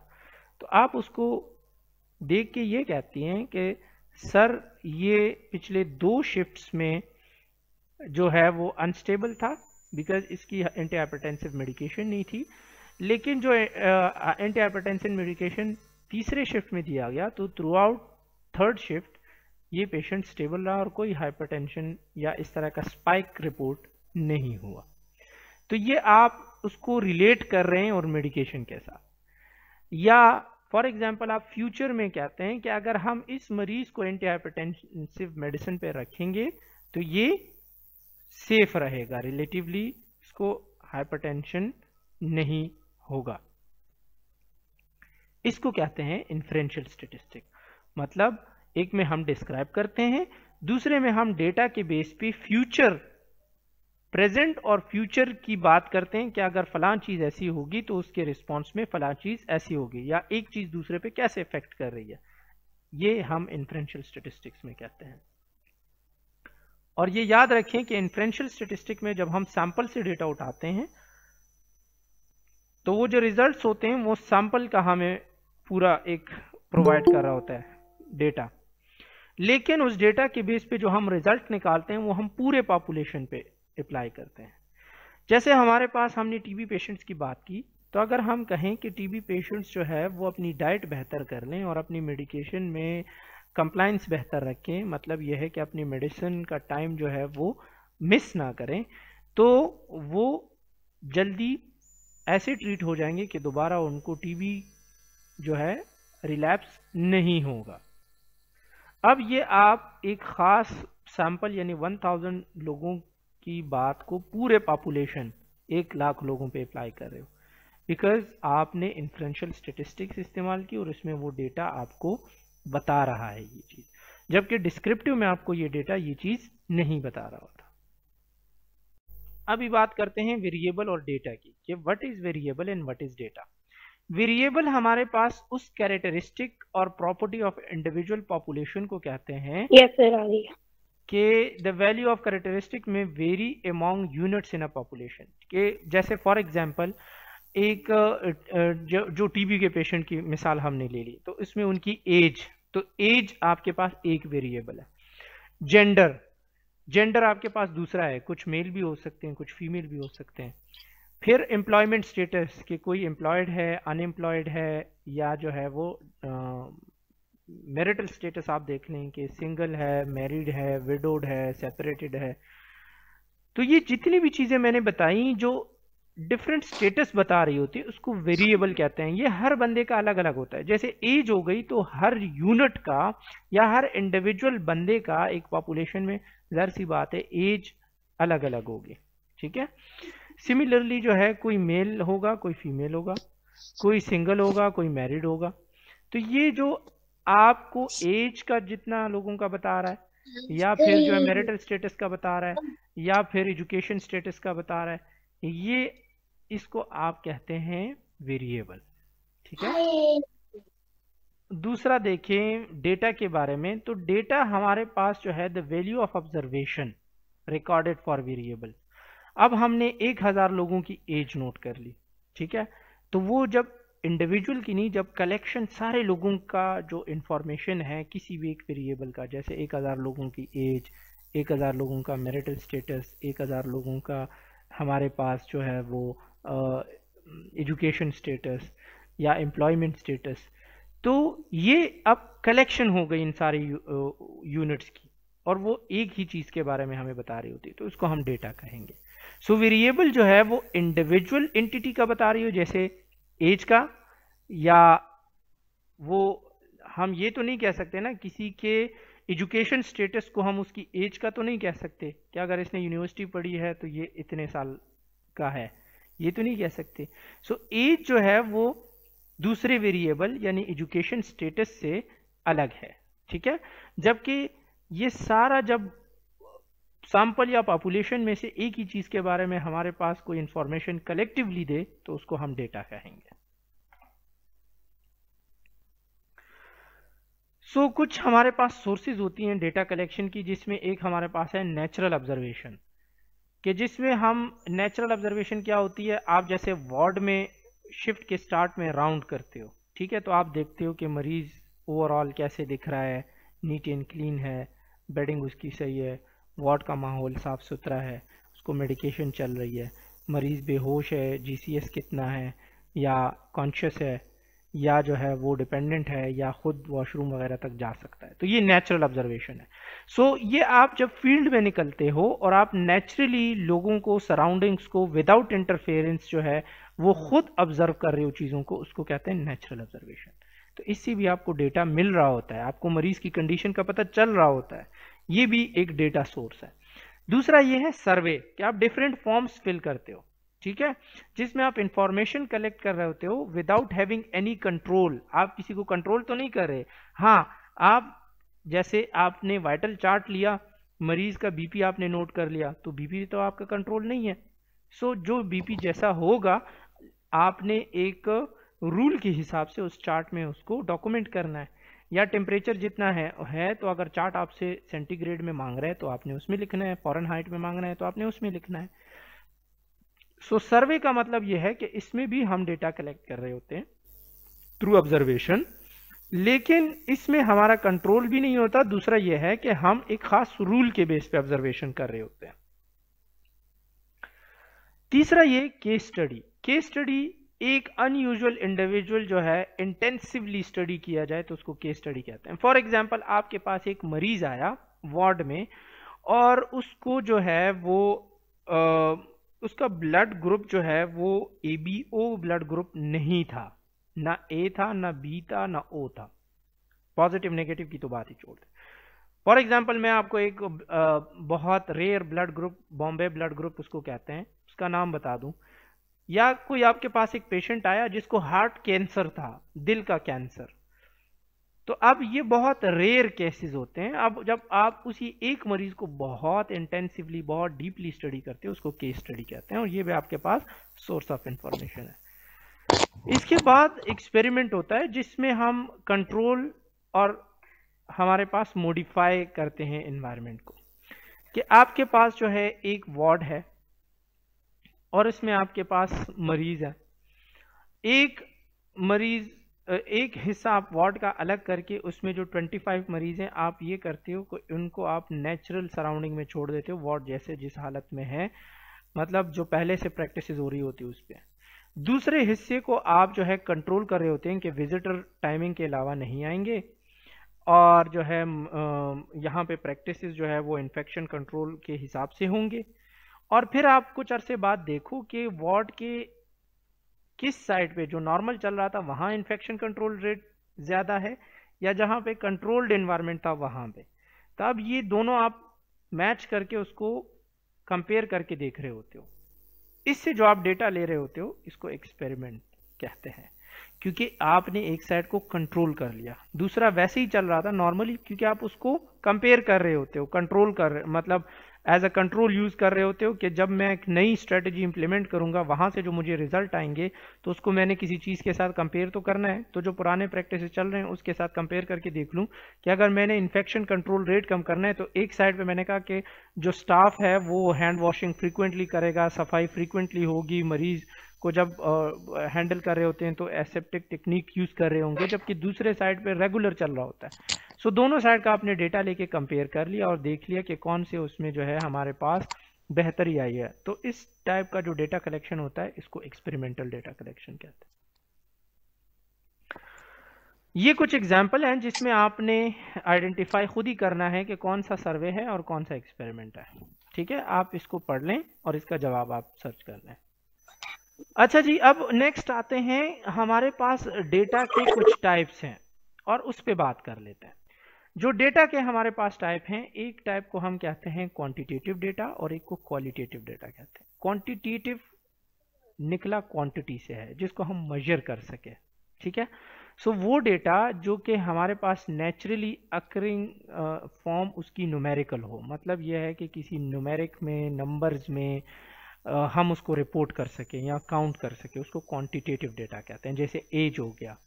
तो आप उसको देख के ये कहती हैं कि सर ये पिछले दो शिफ्ट्स में जो है वो अनस्टेबल था बिकॉज इसकी एंटी हाइपरटेंसिव मेडिकेशन नहीं थी लेकिन जो एंटी हाइपरटेंसिव मेडिकेशन तीसरे शिफ्ट में दिया गया तो थ्रू आउट थर्ड शिफ्ट ये पेशेंट स्टेबल रहा और कोई हाइपरटेंशन या इस तरह का स्पाइक रिपोर्ट नहीं हुआ तो ये आप उसको रिलेट कर रहे हैं और मेडिकेशन के साथ या फॉर एग्जाम्पल आप फ्यूचर में कहते हैं कि अगर हम इस मरीज को एंटी हाइपरटेंसिव मेडिसिन पे रखेंगे तो ये सेफ रहेगा रिलेटिवली इसको हाइपरटेंशन नहीं होगा इसको कहते हैं इन्फ्रेंशियल स्टेटिस्टिक मतलब एक में हम डिस्क्राइब करते हैं दूसरे में हम डेटा के बेस पे फ्यूचर प्रेजेंट और फ्यूचर की बात करते हैं कि अगर फलां चीज़ ऐसी होगी तो उसके रिस्पॉन्स में फलां चीज़ ऐसी होगी या एक चीज़ दूसरे पे कैसे इफेक्ट कर रही है ये हम इन्फ्रेंशियल स्टेटिस्टिक्स में कहते हैं और ये याद रखें कि इन्फ्रेंशियल स्टेटिस्टिक में जब हम सैंपल से डेटा उठाते हैं तो वो जो रिजल्ट होते हैं वो सैंपल का हमें पूरा एक प्रोवाइड कर रहा होता है डेटा लेकिन उस डेटा के बेस पे जो हम रिजल्ट निकालते हैं वो हम पूरे पॉपुलेशन पे अप्लाई करते हैं जैसे हमारे पास हमने टीबी पेशेंट्स की बात की तो अगर हम कहें कि टीबी पेशेंट्स जो है वो अपनी डाइट बेहतर कर लें और अपनी मेडिकेशन में कंप्लाइंस बेहतर रखें मतलब यह है कि अपनी मेडिसिन का टाइम जो है वो मिस ना करें तो वो जल्दी ऐसे ट्रीट हो जाएंगे कि दोबारा उनको टीबी जो है रिलैप्स नहीं होगा अब ये आप एक ख़ास सैंपल यानी 1000 लोगों की बात को पूरे पॉपुलेशन एक लाख लोगों पे अप्लाई कर रहे हो बिकॉज आपने इन्फ्लुएंशियल स्टेटिस्टिक्स इस्तेमाल की और इसमें वो डेटा आपको बता रहा है ये चीज़ जबकि डिस्क्रिप्टिव में आपको ये डेटा ये चीज़ नहीं बता रहा होता अभी बात करते हैं वेरिएबल और डेटा की कि what is variable and what is data variable हमारे पास उस कैरेक्टरिस्टिक और प्रॉपर्टी ऑफ इंडिविजुअल पॉपुलेशन को कहते हैं yes, कि the value of characteristic may vary among units in a population के जैसे फॉर एग्जांपल एक जो, जो टीबी के पेशेंट की मिसाल हमने ले ली तो इसमें उनकी एज तो एज आपके पास एक वेरिएबल है जेंडर जेंडर आपके पास दूसरा है कुछ मेल भी हो सकते हैं कुछ फीमेल भी हो सकते हैं फिर एम्प्लॉयमेंट स्टेटस कि कोई एम्प्लॉयड है अनएम्प्लॉयड है या जो है वो मेरिटल स्टेटस आप देख लें कि सिंगल है मैरिड है विडोड है सेपरेटेड है तो ये जितनी भी चीज़ें मैंने बताई जो डिफरेंट स्टेटस बता रही होती है उसको वेरिएबल कहते हैं ये हर बंदे का अलग अलग होता है जैसे एज हो गई तो हर यूनिट का या हर इंडिविजुअल बंदे का एक पॉपुलेशन में जहर सी बात है एज अलग अलग होगी ठीक है सिमिलरली जो है कोई मेल होगा कोई फीमेल होगा कोई सिंगल होगा कोई मैरिड होगा तो ये जो आपको एज का जितना लोगों का बता रहा है या फिर जो है मेरिटल स्टेटस का बता रहा है या फिर एजुकेशन स्टेटस का बता रहा है ये इसको आप कहते हैं वेरिएबल ठीक है दूसरा देखें डेटा के बारे में तो डेटा हमारे पास जो है the value of observation recorded for variable अब हमने एक हजार लोगों की एज नोट कर ली ठीक है तो वो जब इंडिविजुअल की नहीं जब कलेक्शन सारे लोगों का जो इंफॉर्मेशन है किसी भी एक वेरिएबल का जैसे एक हज़ार लोगों की एज एक हज़ार लोगों का मेरिटल स्टेटस एक हज़ार लोगों का हमारे पास जो है वो एजुकेशन uh, स्टेटस या एम्प्लॉयमेंट स्टेटस तो ये अब कलेक्शन हो गई इन सारी यूनिट्स की और वो एक ही चीज़ के बारे में हमें बता रही होती है तो इसको हम डेटा कहेंगे सो so, वेरिएबल जो है वो इंडिविजुअल एंटिटी का बता रही हो जैसे एज का या वो हम ये तो नहीं कह सकते ना किसी के एजुकेशन स्टेटस को हम उसकी एज का तो नहीं कह सकते कि अगर इसने यूनिवर्सिटी पढ़ी है तो ये इतने साल का है ये तो नहीं कह सकते सो so, एज जो है वो दूसरे वेरिएबल यानी एजुकेशन स्टेटस से अलग है ठीक है जबकि ये सारा जब सैंपल या पॉपुलेशन में से एक ही चीज़ के बारे में हमारे पास कोई इंफॉर्मेशन कलेक्टिवली दे तो उसको हम डेटा कहेंगे सो so, कुछ हमारे पास सोर्सेज होती हैं डेटा कलेक्शन की जिसमें एक हमारे पास है नेचुरल ऑब्जर्वेशन कि जिसमें हम नेचुरल ऑब्जर्वेशन क्या होती है आप जैसे वार्ड में शिफ्ट के स्टार्ट में राउंड करते हो ठीक है तो आप देखते हो कि मरीज़ ओवरऑल कैसे दिख रहा है नीट एंड क्लीन है बेडिंग उसकी सही है वार्ड का माहौल साफ़ सुथरा है उसको मेडिकेशन चल रही है मरीज़ बेहोश है जी कितना है या कॉन्शियस है या जो है वो डिपेंडेंट है या खुद वॉशरूम वगैरह तक जा सकता है तो ये नेचुरल ऑब्जर्वेशन है सो so, ये आप जब फील्ड में निकलते हो और आप नेचुरली लोगों को सराउंडिंग्स को विदाउट इंटरफेरेंस जो है वो खुद ऑब्जर्व कर रहे हो चीज़ों को उसको कहते हैं नेचुरल ऑब्जर्वेशन तो इससे भी आपको डेटा मिल रहा होता है आपको मरीज़ की कंडीशन का पता चल रहा होता है ये भी एक डेटा सोर्स है दूसरा ये है सर्वे कि आप डिफरेंट फॉर्म्स फिल करते हो ठीक है जिसमें आप इंफॉर्मेशन कलेक्ट कर रहे होते हो विदाउट हैविंग एनी कंट्रोल आप किसी को कंट्रोल तो नहीं कर रहे हाँ आप जैसे आपने वाइटल चार्ट लिया मरीज का बीपी आपने नोट कर लिया तो बीपी तो आपका कंट्रोल नहीं है सो so, जो बीपी जैसा होगा आपने एक रूल के हिसाब से उस चार्ट में उसको डॉक्यूमेंट करना है या टेम्परेचर जितना है है तो अगर चार्ट आपसे सेंटीग्रेड में मांग रहा है तो आपने उसमें लिखना है फॉरन हाइट में मांग रहा है तो आपने उसमें लिखना है सो so, सर्वे का मतलब यह है कि इसमें भी हम डेटा कलेक्ट कर रहे होते हैं थ्रू ऑब्जर्वेशन लेकिन इसमें हमारा कंट्रोल भी नहीं होता दूसरा यह है कि हम एक खास रूल के बेस पे ऑब्जर्वेशन कर रहे होते हैं तीसरा ये केस स्टडी केस स्टडी एक अनयूजल इंडिविजुअल जो है इंटेंसिवली स्टडी किया जाए तो उसको केस स्टडी कहते हैं फॉर एग्जाम्पल आपके पास एक मरीज आया वार्ड में और उसको जो है वो आ, उसका ब्लड ग्रुप जो है वो A B O blood group नहीं था ना ए था ना बी था ना ओ था पॉजिटिव नेगेटिव की तो बात ही छोड़ फॉर एग्जाम्पल मैं आपको एक आ, बहुत rare blood group Bombay blood group उसको कहते हैं उसका नाम बता दूं या कोई आपके पास एक पेशेंट आया जिसको हार्ट कैंसर था दिल का कैंसर तो अब ये बहुत रेयर केसेस होते हैं अब जब आप उसी एक मरीज को बहुत इंटेंसिवली बहुत डीपली स्टडी करते हैं उसको केस स्टडी कहते हैं और ये भी आपके पास सोर्स ऑफ इंफॉर्मेशन है इसके बाद एक्सपेरिमेंट होता है जिसमें हम कंट्रोल और हमारे पास मॉडिफाई करते हैं इन्वायरमेंट को कि आपके पास जो है एक वार्ड है और इसमें आपके पास मरीज है एक मरीज एक हिस्सा आप वार्ड का अलग करके उसमें जो 25 मरीज हैं आप ये करते हो कि उनको आप नेचुरल सराउंडिंग में छोड़ देते हो वार्ड जैसे जिस हालत में है मतलब जो पहले से प्रैक्टिस हो रही होती है उस पर दूसरे हिस्से को आप जो है कंट्रोल कर रहे होते हैं कि विजिटर टाइमिंग के अलावा नहीं आएंगे और जो है यहाँ पे प्रैक्टिसेस जो है वो इन्फेक्शन कंट्रोल के हिसाब से होंगे और फिर आप कुछ अरसे बाद देखो कि वार्ड के किस साइड पे जो नॉर्मल चल रहा था वहाँ इन्फेक्शन कंट्रोल रेट ज़्यादा है या जहाँ पे कंट्रोल्ड इन्वायरमेंट था वहाँ पे तब तो अब ये दोनों आप मैच करके उसको कंपेयर करके देख रहे होते हो इससे जो आप डेटा ले रहे होते हो इसको एक्सपेरिमेंट कहते हैं क्योंकि आपने एक साइड को कंट्रोल कर लिया दूसरा वैसे ही चल रहा था नॉर्मली क्योंकि आप उसको कंपेयर कर रहे होते हो कंट्रोल कर मतलब एज अ कंट्रोल यूज़ कर रहे होते हो कि जब मैं एक नई स्ट्रेटजी इंप्लीमेंट करूँगा वहाँ से जो मुझे रिजल्ट आएंगे तो उसको मैंने किसी चीज़ के साथ कंपेयर तो करना है तो जो पुराने प्रैक्टिस चल रहे हैं उसके साथ कंपेयर करके देख लूँ कि अगर मैंने इन्फेक्शन कंट्रोल रेट कम करना है तो एक साइड पर मैंने कहा कि जो स्टाफ है वो हैंड वॉशिंग फ्रिक्वेंटली करेगा सफाई फ्रिक्वेंटली होगी मरीज़ को जब हैंडल कर रहे होते हैं तो एसेप्टिक टेक्निक यूज़ कर रहे होंगे जबकि दूसरे साइड पर रेगुलर चल रहा होता है सो so, दोनों साइड का आपने डेटा लेके कंपेयर कर लिया और देख लिया कि कौन से उसमें जो है हमारे पास बेहतरी आई है तो इस टाइप का जो डेटा कलेक्शन होता है इसको एक्सपेरिमेंटल डेटा कलेक्शन कहते हैं ये कुछ एग्जाम्पल हैं जिसमें आपने आइडेंटिफाई खुद ही करना है कि कौन सा सर्वे है और कौन सा एक्सपेरिमेंट है ठीक है आप इसको पढ़ लें और इसका जवाब आप सर्च कर लें अच्छा जी अब नेक्स्ट आते हैं हमारे पास डेटा के कुछ टाइप्स हैं और उस पर बात कर लेते हैं जो डेटा के हमारे पास टाइप हैं एक टाइप को हम कहते हैं क्वांटिटेटिव डेटा और एक को क्वालिटेटिव डेटा कहते हैं क्वांटिटेटिव निकला क्वांटिटी से है जिसको हम मेजर कर सके ठीक है सो so, वो डेटा जो कि हमारे पास नेचुरली अकरिंग फॉर्म उसकी न्यूमेरिकल हो मतलब यह है कि किसी न्यूमेरिक में नंबर्स में uh, हम उसको रिपोर्ट कर सकें या काउंट कर सकें उसको क्वांटिटेटिव डेटा कहते हैं जैसे एज हो गया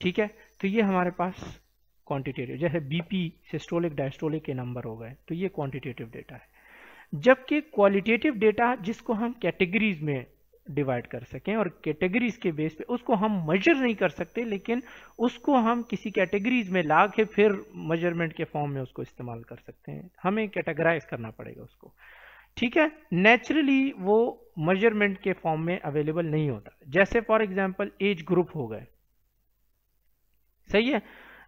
ठीक है तो ये हमारे पास क्वांटिटेटिव जैसे बीपी सिस्टोलिक डायस्टोलिक के नंबर हो गए तो ये क्वांटिटेटिव डेटा है जबकि क्वालिटेटिव डेटा जिसको हम कैटेगरीज में डिवाइड कर सकें और कैटेगरीज के बेस पे उसको हम मेजर नहीं कर सकते लेकिन उसको हम किसी कैटेगरीज में ला के फिर मेजरमेंट के फॉर्म में उसको इस्तेमाल कर सकते हैं हमें कैटेगराइज करना पड़ेगा उसको ठीक है नेचुरली वो मेजरमेंट के फॉर्म में अवेलेबल नहीं होता जैसे फॉर एग्जाम्पल एज ग्रुप हो गए सही है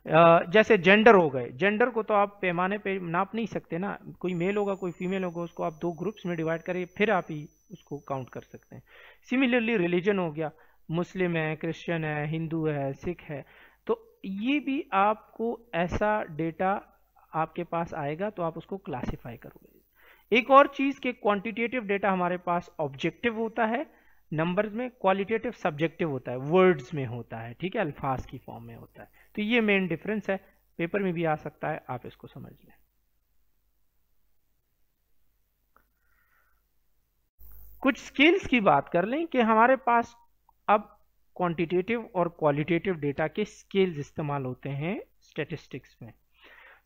जैसे जेंडर हो गए जेंडर को तो आप पैमाने पे नाप नहीं सकते ना कोई मेल होगा कोई फीमेल होगा उसको आप दो ग्रुप्स में डिवाइड करिए फिर आप ही उसको काउंट कर सकते हैं सिमिलरली रिलीजन हो गया मुस्लिम है क्रिश्चियन है हिंदू है सिख है तो ये भी आपको ऐसा डेटा आपके पास आएगा तो आप उसको क्लासीफाई करोगे एक और चीज़ के क्वांटिटेटिव डेटा हमारे पास ऑब्जेक्टिव होता है नंबर्स में क्वालिटेटिव सब्जेक्टिव होता है वर्ड्स में होता है ठीक है अल्फाज की फॉर्म में होता है तो ये मेन डिफरेंस है पेपर में भी आ सकता है आप इसको समझ लें कुछ स्किल्स की बात कर लें कि हमारे पास अब क्वांटिटेटिव और क्वालिटेटिव डेटा के स्केल्स इस्तेमाल होते हैं स्टेटिस्टिक्स में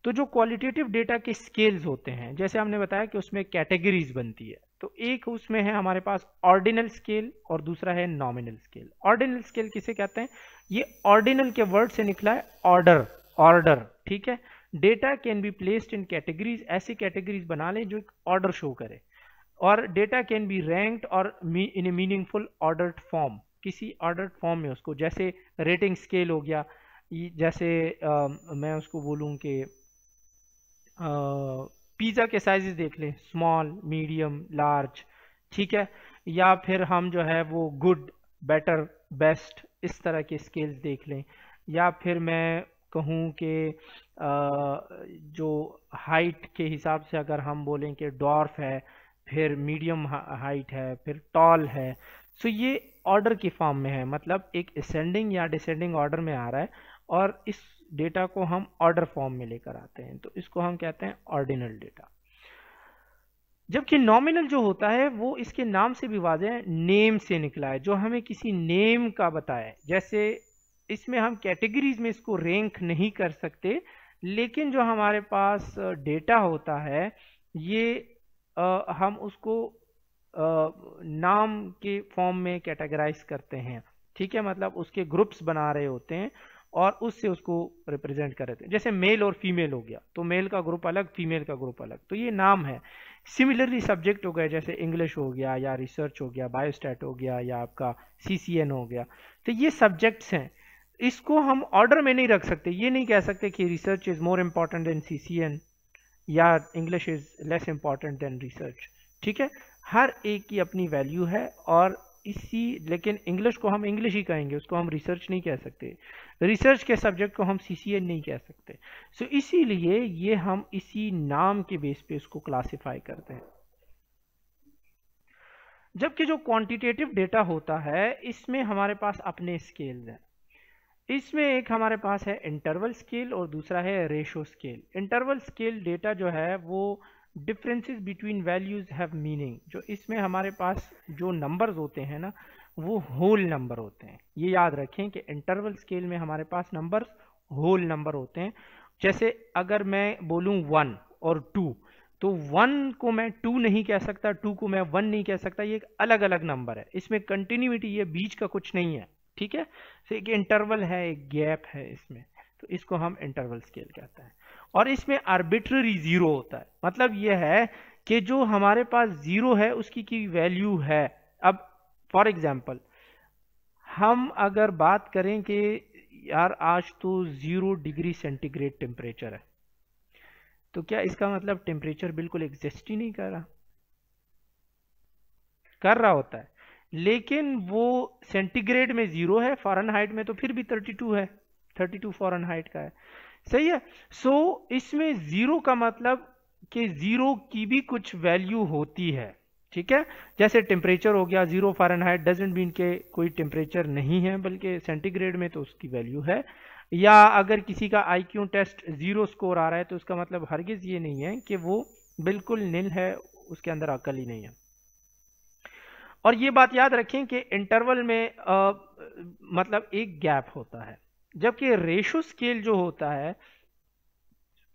तो जो क्वालिटेटिव डेटा के स्केल्स होते हैं जैसे हमने बताया कि उसमें कैटेगरीज बनती है तो एक उसमें है हमारे पास ऑर्डिनल स्केल और दूसरा है नॉमिनल स्केल ऑर्डिनल स्केल किसे कहते हैं ये ऑर्डिनल के वर्ड से निकला है ऑर्डर ऑर्डर ठीक है data can be placed in categories ऐसी कैटेगरीज बना लें जो एक ऑर्डर शो करे और डेटा कैन बी रैंक्ड और in a meaningful ordered form किसी ऑर्डर्ड फॉर्म में उसको जैसे रेटिंग स्केल हो गया जैसे आ, मैं उसको बोलूँ कि पिज़्ज़ा के साइज़ देख लें स्मॉल मीडियम लार्ज ठीक है या फिर हम जो है वो गुड बेटर बेस्ट इस तरह के स्केल देख लें या फिर मैं कहूँ कि जो हाइट के हिसाब से अगर हम बोलें कि डॉर्फ है फिर मीडियम हाइट है फिर टॉल है सो ये ऑर्डर के फॉर्म में है मतलब एक असेंडिंग या डिसेंडिंग ऑर्डर में आ रहा है और इस डेटा को हम ऑर्डर फॉर्म में लेकर आते हैं तो इसको हम कहते हैं ऑर्डिनल डेटा जबकि नॉमिनल जो होता है वो इसके नाम से भी वाजे है नेम से निकला है जो हमें किसी नेम का बताए जैसे इसमें हम कैटेगरीज में इसको रैंक नहीं कर सकते लेकिन जो हमारे पास डेटा होता है ये आ, हम उसको आ, नाम के फॉर्म में कैटेगराइज करते हैं ठीक है मतलब उसके ग्रुप्स बना रहे होते हैं और उससे उसको रिप्रेजेंट कर रहे थे जैसे मेल और फीमेल हो गया तो मेल का ग्रुप अलग फीमेल का ग्रुप अलग तो ये नाम है सिमिलरली सब्जेक्ट हो गए जैसे इंग्लिश हो गया या रिसर्च हो गया बायोस्टैट हो गया या आपका सी हो गया तो ये सब्जेक्ट्स हैं इसको हम ऑर्डर में नहीं रख सकते ये नहीं कह सकते कि research is more important than C या English is less important than research ठीक है हर एक की अपनी वैल्यू है और इसी लेकिन इंग्लिश को हम इंग्लिश ही कहेंगे उसको हम रिसर्च नहीं कह सकते रिसर्च के सब्जेक्ट को हम सी नहीं कह सकते सो so, इसीलिए ये हम इसी नाम के बेस पे उसको क्लासिफाई करते हैं जबकि जो क्वांटिटेटिव डेटा होता है इसमें हमारे पास अपने स्केल्स हैं इसमें एक हमारे पास है इंटरवल स्केल और दूसरा है ratio scale interval scale data जो है वो differences between values have meaning जो इसमें हमारे पास जो नंबर्स होते हैं ना वो होल नंबर होते हैं ये याद रखें कि इंटरवल स्केल में हमारे पास नंबर होल नंबर होते हैं जैसे अगर मैं बोलूँ वन और टू तो वन को मैं टू नहीं कह सकता टू को मैं वन नहीं कह सकता ये एक अलग अलग नंबर है इसमें कंटिन्यूटी ये बीच का कुछ नहीं है ठीक है तो एक इंटरवल है एक गैप है इसमें तो इसको हम इंटरवल स्केल कहते हैं और इसमें आर्बिट्ररी जीरो होता है मतलब यह है कि जो हमारे पास जीरो है उसकी की वैल्यू है अब फॉर एग्जाम्पल हम अगर बात करें कि यार आज तो ज़ीरो डिग्री सेंटीग्रेड टेम्परेचर है तो क्या इसका मतलब टेम्परेचर बिल्कुल एग्जिस्ट ही नहीं कर रहा कर रहा होता है लेकिन वो सेंटीग्रेड में ज़ीरो है फॉरन हाइट में तो फिर भी 32 है 32 फॉरन हाइट का है सही है सो so, इसमें जीरो का मतलब कि जीरो की भी कुछ वैल्यू होती है ठीक है जैसे टेम्परेचर हो गया जीरो फारेनहाइट डजेंट बीन के कोई टेम्परेचर नहीं है बल्कि सेंटीग्रेड में तो उसकी वैल्यू है या अगर किसी का आई टेस्ट जीरो स्कोर आ रहा है तो उसका मतलब हरगिज ये नहीं है कि वो बिल्कुल नील है उसके अंदर अकल ही नहीं है और ये बात याद रखें कि इंटरवल में आ, मतलब एक गैप होता है जबकि रेशो स्केल जो होता है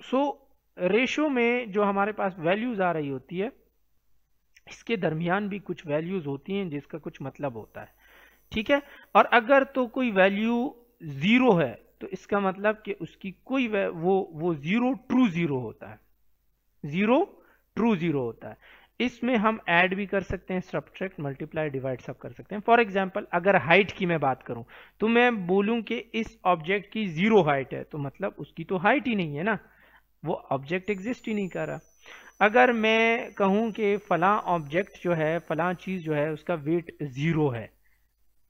सो रेशो में जो हमारे पास वैल्यूज़ आ रही होती है इसके दरमियान भी कुछ वैल्यूज़ होती हैं जिसका कुछ मतलब होता है ठीक है और अगर तो कोई वैल्यू ज़ीरो है तो इसका मतलब कि उसकी कोई वो वो ज़ीरो ट्रू ज़ीरो होता है ज़ीरो ट्रू ज़ीरो होता है इसमें हम ऐड भी कर सकते हैं सब्ट्रैक्ट मल्टीप्लाई डिवाइड सब कर सकते हैं फॉर एग्जाम्पल अगर हाइट की मैं बात करूं तो मैं बोलूं कि इस ऑब्जेक्ट की जीरो हाइट है तो मतलब उसकी तो हाइट ही नहीं है ना वो ऑब्जेक्ट एग्जिस्ट ही नहीं कर रहा अगर मैं कहूं कि फला ऑब्जेक्ट जो है फला चीज़ जो है उसका वेट ज़ीरो है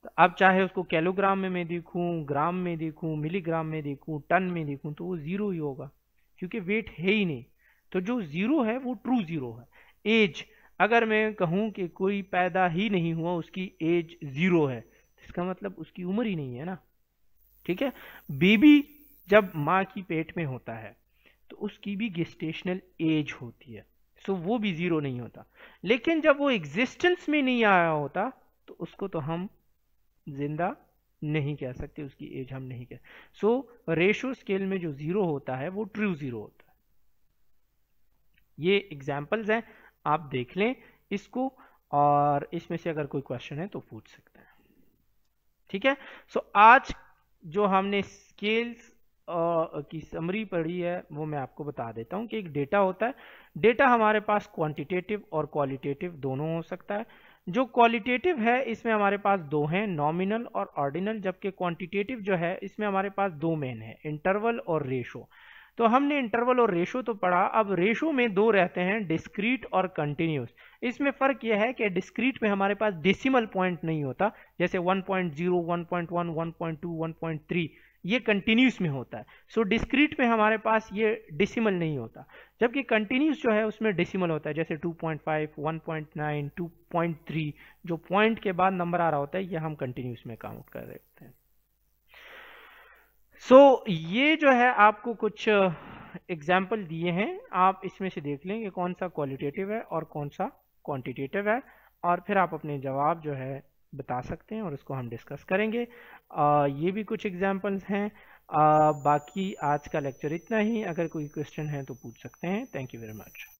तो अब चाहे उसको किलोग्राम में मैं देखूं ग्राम में देखूं मिलीग्राम में देखूं टन में देखूं तो वो ज़ीरो ही होगा क्योंकि वेट है ही नहीं तो जो ज़ीरो है वो ट्रू ज़ीरो है एज अगर मैं कहूँ कि कोई पैदा ही नहीं हुआ उसकी एज ज़ीरो है इसका मतलब उसकी उम्र ही नहीं है ना ठीक है बेबी जब माँ की पेट में होता है तो उसकी भी गेस्टेशनल एज होती है सो वो भी ज़ीरो नहीं होता लेकिन जब वो एग्जिस्टेंस में नहीं आया होता तो उसको तो हम जिंदा नहीं कह सकते उसकी एज हम नहीं कह सो रेशो स्केल में जो ज़ीरो होता है वो ट्रू ज़ीरो होता है ये एग्जाम्पल्स हैं आप देख लें इसको और इसमें से अगर कोई क्वेश्चन है तो पूछ सकते हैं ठीक है सो so, आज जो हमने स्केल्स की समरी पढ़ी है वो मैं आपको बता देता हूँ कि एक डेटा होता है डेटा हमारे पास क्वांटिटेटिव और क्वालिटेटिव दोनों हो सकता है जो क्वालिटेटिव है इसमें हमारे पास दो हैं नॉमिनल और ऑर्डिनल जबकि क्वांटिटेटिव जो है इसमें हमारे पास दो मेन है इंटरवल और रेशो तो हमने इंटरवल और रेशो तो पढ़ा अब रेशो में दो रहते हैं डिस्क्रीट और कंटिन्यूस इसमें फ़र्क यह है कि डिस्क्रीट में हमारे पास डेसिमल पॉइंट नहीं होता जैसे 1.0, 1.1, 1.2, 1.3 ये कंटिन्यूस में होता है सो so, डिस्क्रीट में हमारे पास ये डेसिमल नहीं होता जबकि कंटिन्यूस जो है उसमें डेसिमल होता है जैसे 2.5, 1.9, 2.3 जो पॉइंट के बाद नंबर आ रहा होता है ये हम कंटिन्यूस में काउंट कर रहे हैं सो so, ये जो है आपको कुछ एग्जाम्पल uh, दिए हैं आप इसमें से देख लेंगे कौन सा क्वालिटेटिव है और कौन सा क्वान्टिटेटिव है और फिर आप अपने जवाब जो है बता सकते हैं और उसको हम डिस्कस करेंगे आ, uh, ये भी कुछ एग्जाम्पल्स हैं आ, uh, बाकी आज का लेक्चर इतना ही अगर कोई क्वेश्चन है तो पूछ सकते हैं थैंक यू वेरी मच